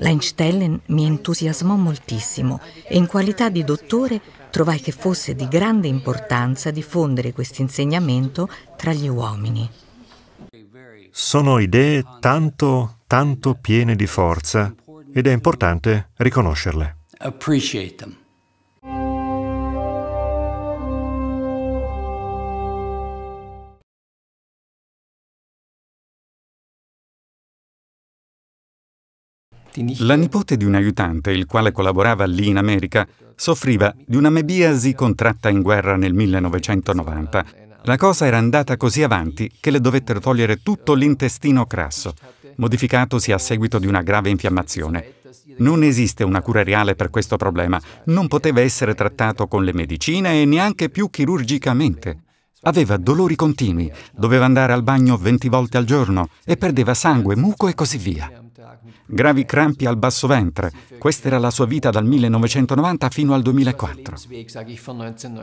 L'Einstein mi entusiasmò moltissimo e in qualità di dottore trovai che fosse di grande importanza diffondere questo insegnamento tra gli uomini. Sono idee tanto, tanto piene di forza ed è importante riconoscerle. Appreciate them. La nipote di un aiutante, il quale collaborava lì in America, soffriva di una mebiasi contratta in guerra nel 1990. La cosa era andata così avanti che le dovettero togliere tutto l'intestino crasso, modificatosi a seguito di una grave infiammazione. Non esiste una cura reale per questo problema, non poteva essere trattato con le medicine e neanche più chirurgicamente. Aveva dolori continui, doveva andare al bagno 20 volte al giorno e perdeva sangue, muco e così via gravi crampi al basso ventre. Questa era la sua vita dal 1990 fino al 2004.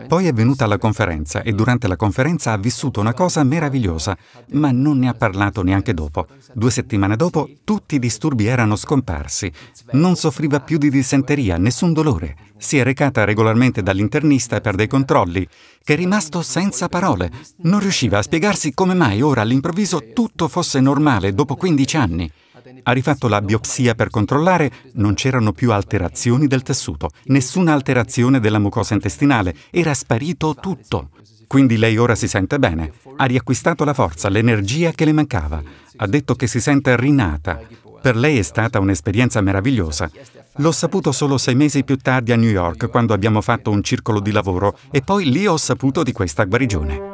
Poi è venuta alla conferenza e durante la conferenza ha vissuto una cosa meravigliosa, ma non ne ha parlato neanche dopo. Due settimane dopo tutti i disturbi erano scomparsi, non soffriva più di dissenteria, nessun dolore. Si è recata regolarmente dall'internista per dei controlli, che è rimasto senza parole. Non riusciva a spiegarsi come mai ora all'improvviso tutto fosse normale dopo 15 anni ha rifatto la biopsia per controllare, non c'erano più alterazioni del tessuto, nessuna alterazione della mucosa intestinale, era sparito tutto. Quindi lei ora si sente bene, ha riacquistato la forza, l'energia che le mancava, ha detto che si sente rinata. Per lei è stata un'esperienza meravigliosa. L'ho saputo solo sei mesi più tardi a New York, quando abbiamo fatto un circolo di lavoro, e poi lì ho saputo di questa guarigione.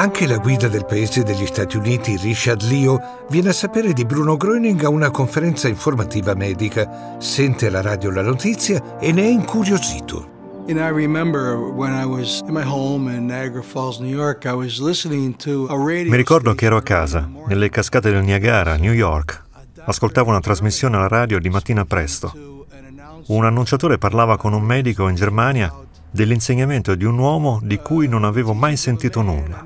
Anche la guida del paese degli Stati Uniti, Richard Leo, viene a sapere di Bruno Gröning a una conferenza informativa medica, sente alla radio la notizia e ne è incuriosito. And I remember when I was in my home in Niagara Falls, New York, I was listening to a radio Mi ricordo che ero a casa, nelle cascate del Niagara, New York. Ascoltavo una trasmissione alla radio di mattina presto. Un annunciatore parlava con un medico in Germania dell'insegnamento di un uomo di cui non avevo mai sentito nulla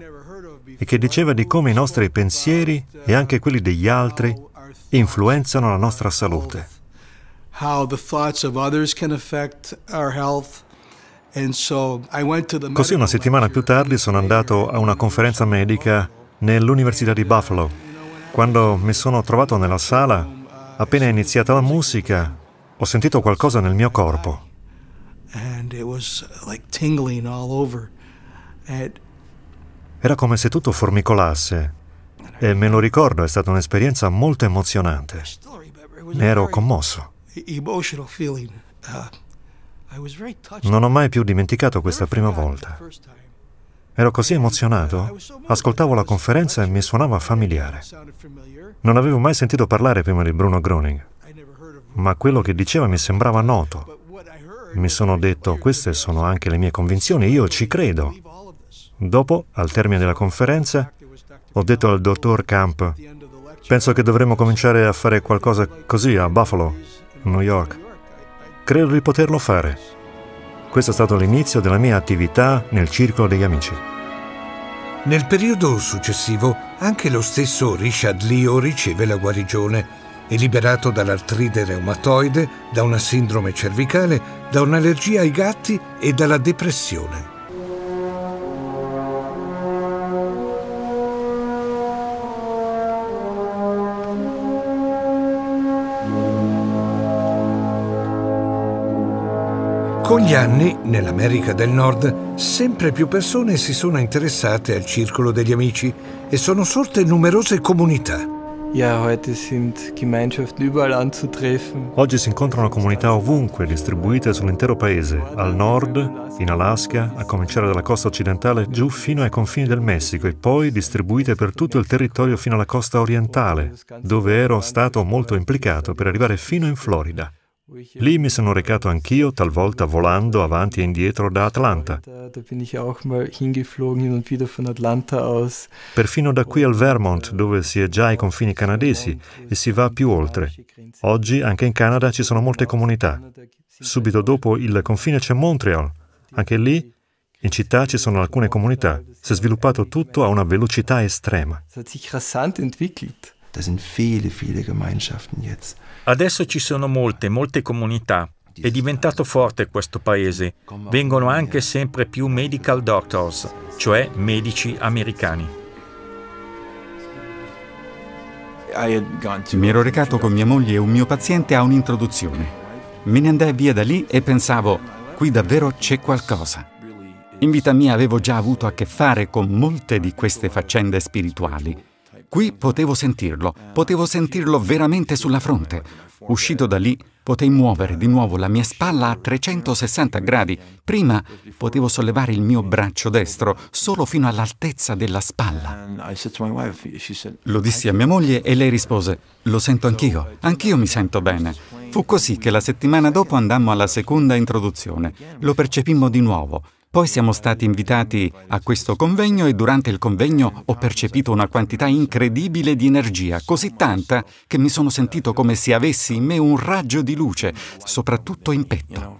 e che diceva di come i nostri pensieri e anche quelli degli altri influenzano la nostra salute. Così una settimana più tardi sono andato a una conferenza medica nell'Università di Buffalo. Quando mi sono trovato nella sala, appena è iniziata la musica, ho sentito qualcosa nel mio corpo. And it was like tingling all over. And era come se tutto formicolasse. E me lo ricordo, è stata un'esperienza molto emozionante. Ne ero commosso. Uh, non ho mai più dimenticato questa prima volta. Ero così emozionato, ascoltavo la conferenza e mi suonava familiare. Non avevo mai sentito parlare prima di Bruno Groening, ma quello che diceva mi sembrava noto. Mi sono detto, queste sono anche le mie convinzioni, io ci credo. Dopo, al termine della conferenza, ho detto al dottor Camp, penso che dovremmo cominciare a fare qualcosa così a Buffalo, New York. Credo di poterlo fare. Questo è stato l'inizio della mia attività nel circolo degli amici. Nel periodo successivo anche lo stesso Richard Leo riceve la guarigione. È liberato dall'artride reumatoide, da una sindrome cervicale, da un'allergia ai gatti e dalla depressione. Con gli anni, nell'America del Nord, sempre più persone si sono interessate al circolo degli amici e sono sorte numerose comunità. Oggi si incontrano comunità ovunque, distribuite sull'intero paese, al nord, in Alaska, a cominciare dalla costa occidentale giù fino ai confini del Messico e poi distribuite per tutto il territorio fino alla costa orientale, dove ero stato molto implicato per arrivare fino in Florida. Lì mi sono recato anch'io, talvolta volando avanti e indietro da Atlanta. Perfino da qui al Vermont, äh, dove si è già ai confini canadesi e si va più oltre. Oggi anche in Canada ci sono molte comunità. Subito dopo il confine c'è Montreal. Anche lì in città ci sono alcune comunità. Si è sviluppato tutto a una velocità estrema. Si è sviluppato Adesso ci sono molte, molte comunità. È diventato forte questo paese. Vengono anche sempre più medical doctors, cioè medici americani. Mi ero recato con mia moglie e un mio paziente a un'introduzione. Me ne andai via da lì e pensavo, qui davvero c'è qualcosa. In vita mia avevo già avuto a che fare con molte di queste faccende spirituali Qui potevo sentirlo, potevo sentirlo veramente sulla fronte. Uscito da lì, potei muovere di nuovo la mia spalla a 360 gradi. Prima potevo sollevare il mio braccio destro solo fino all'altezza della spalla. Lo dissi a mia moglie e lei rispose, lo sento anch'io, anch'io mi sento bene. Fu così che la settimana dopo andammo alla seconda introduzione. Lo percepimmo di nuovo. Poi siamo stati invitati a questo convegno e durante il convegno ho percepito una quantità incredibile di energia, così tanta che mi sono sentito come se avessi in me un raggio di luce, soprattutto in petto.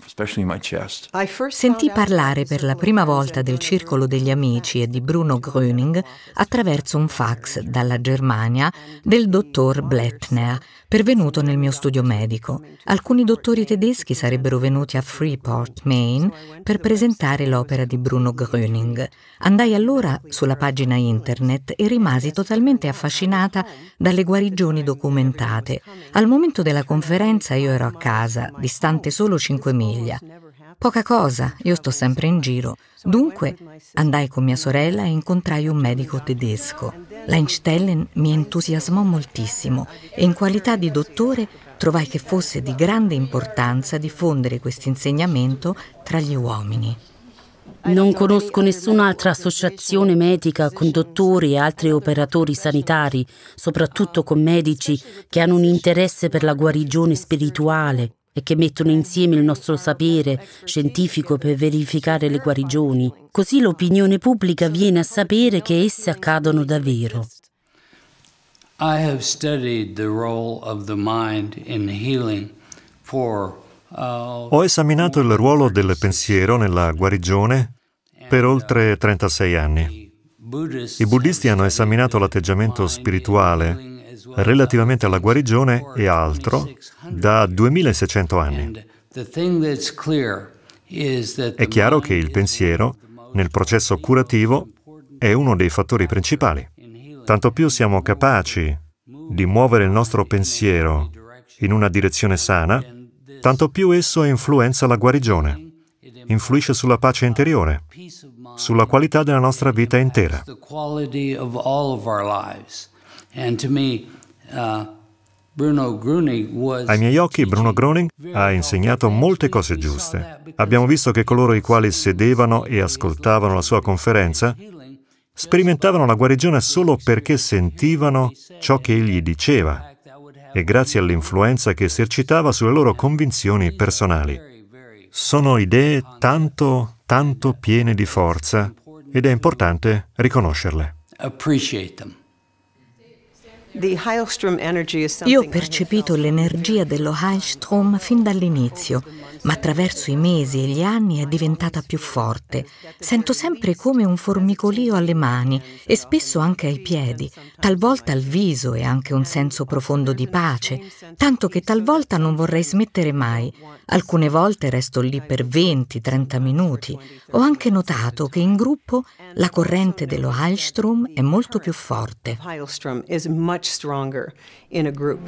Sentì parlare per la prima volta del Circolo degli Amici e di Bruno Gröning attraverso un fax dalla Germania del dottor Blettner, pervenuto nel mio studio medico. Alcuni dottori tedeschi sarebbero venuti a Freeport, Maine, per presentare l'opera dell'opera di Bruno Gröning. Andai allora sulla pagina internet e rimasi totalmente affascinata dalle guarigioni documentate. Al momento della conferenza io ero a casa, distante solo 5 miglia. Poca cosa, io sto sempre in giro. Dunque andai con mia sorella e incontrai un medico tedesco. L'Einstellen mi entusiasmò moltissimo e in qualità di dottore trovai che fosse di grande importanza diffondere questo insegnamento tra gli uomini. Non conosco nessun'altra associazione medica con dottori e altri operatori sanitari, soprattutto con medici che hanno un interesse per la guarigione spirituale e che mettono insieme il nostro sapere scientifico per verificare le guarigioni. Così l'opinione pubblica viene a sapere che esse accadono davvero. I have studied the role of the mind in healing for ho esaminato il ruolo del pensiero nella guarigione per oltre 36 anni. I buddhisti hanno esaminato l'atteggiamento spirituale relativamente alla guarigione e altro da 2600 anni. È chiaro che il pensiero, nel processo curativo, è uno dei fattori principali. Tanto più siamo capaci di muovere il nostro pensiero in una direzione sana, tanto più esso influenza la guarigione, influisce sulla pace interiore, sulla qualità della nostra vita intera. Uh, Ai miei occhi Bruno Groning ha insegnato molte cose giuste. Abbiamo visto che coloro i quali sedevano e ascoltavano la sua conferenza sperimentavano la guarigione solo perché sentivano ciò che egli diceva e grazie all'influenza che esercitava sulle loro convinzioni personali. Sono idee tanto, tanto piene di forza ed è importante riconoscerle. Appreciate them. Io ho percepito l'energia dello Heilstrom fin dall'inizio, ma attraverso i mesi e gli anni è diventata più forte. Sento sempre come un formicolio alle mani e spesso anche ai piedi, talvolta al viso e anche un senso profondo di pace, tanto che talvolta non vorrei smettere mai. Alcune volte resto lì per 20-30 minuti. Ho anche notato che in gruppo la corrente dello Heilstrom è molto più forte. much stronger in a group.